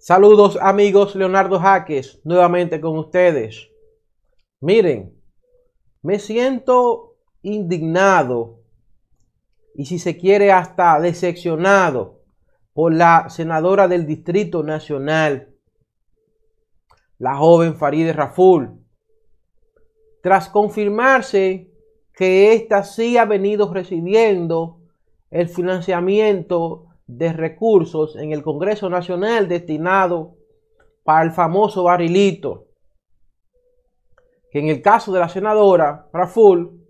Saludos amigos, Leonardo Jaques, nuevamente con ustedes. Miren, me siento indignado y si se quiere hasta decepcionado por la senadora del Distrito Nacional, la joven Farideh Raful, tras confirmarse que ésta sí ha venido recibiendo el financiamiento de recursos en el Congreso Nacional destinado para el famoso barilito. que en el caso de la senadora Raful,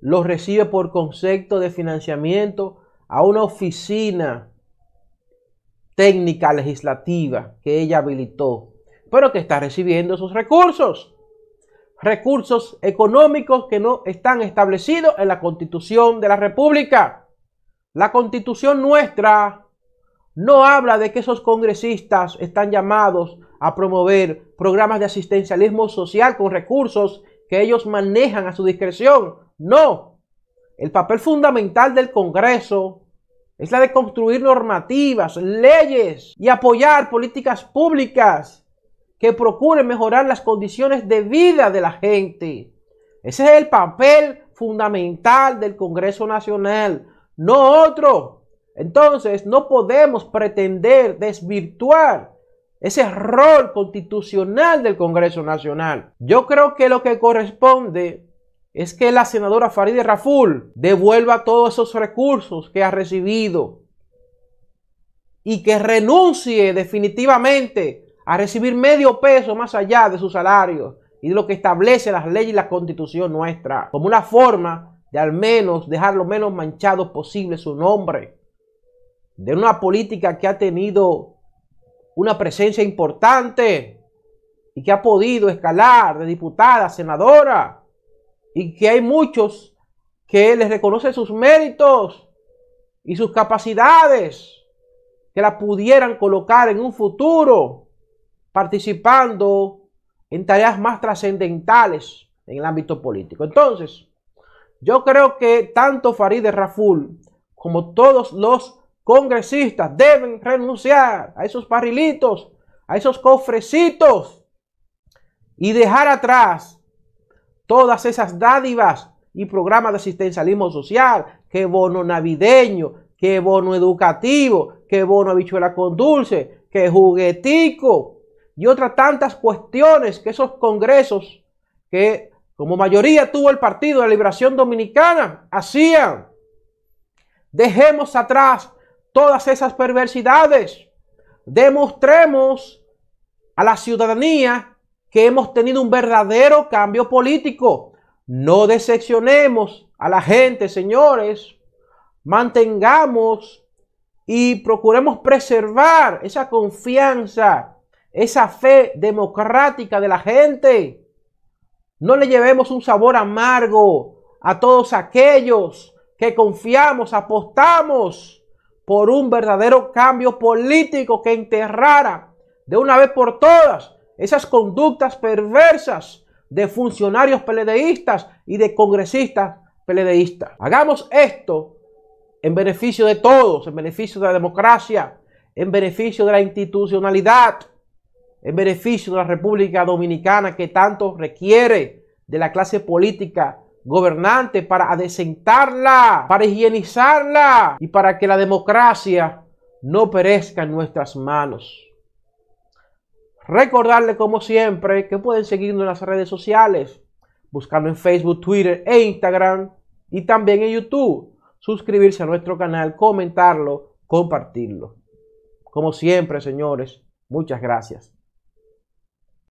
los recibe por concepto de financiamiento a una oficina técnica legislativa que ella habilitó, pero que está recibiendo esos recursos, recursos económicos que no están establecidos en la Constitución de la República. La constitución nuestra no habla de que esos congresistas están llamados a promover programas de asistencialismo social con recursos que ellos manejan a su discreción. No. El papel fundamental del Congreso es la de construir normativas, leyes y apoyar políticas públicas que procuren mejorar las condiciones de vida de la gente. Ese es el papel fundamental del Congreso Nacional no otro. Entonces, no podemos pretender desvirtuar ese rol constitucional del Congreso Nacional. Yo creo que lo que corresponde es que la senadora Farideh Raful devuelva todos esos recursos que ha recibido y que renuncie definitivamente a recibir medio peso más allá de su salario y de lo que establece las leyes y la constitución nuestra como una forma de al menos dejar lo menos manchado posible su nombre, de una política que ha tenido una presencia importante y que ha podido escalar de diputada, senadora, y que hay muchos que les reconocen sus méritos y sus capacidades que la pudieran colocar en un futuro participando en tareas más trascendentales en el ámbito político. Entonces, yo creo que tanto Farideh Raful como todos los congresistas deben renunciar a esos parrilitos, a esos cofrecitos y dejar atrás todas esas dádivas y programas de asistencialismo social, que bono navideño, que bono educativo, qué bono habichuela con dulce, que juguetico y otras tantas cuestiones que esos congresos que como mayoría tuvo el Partido de la Liberación Dominicana, hacían. Dejemos atrás todas esas perversidades. Demostremos a la ciudadanía que hemos tenido un verdadero cambio político. No decepcionemos a la gente, señores. Mantengamos y procuremos preservar esa confianza, esa fe democrática de la gente. No le llevemos un sabor amargo a todos aquellos que confiamos, apostamos por un verdadero cambio político que enterrara de una vez por todas esas conductas perversas de funcionarios peledeístas y de congresistas peledeístas. Hagamos esto en beneficio de todos, en beneficio de la democracia, en beneficio de la institucionalidad en beneficio de la República Dominicana que tanto requiere de la clase política gobernante para adecentarla, para higienizarla y para que la democracia no perezca en nuestras manos. Recordarle como siempre que pueden seguirnos en las redes sociales, buscando en Facebook, Twitter e Instagram y también en YouTube. Suscribirse a nuestro canal, comentarlo, compartirlo. Como siempre, señores, muchas gracias.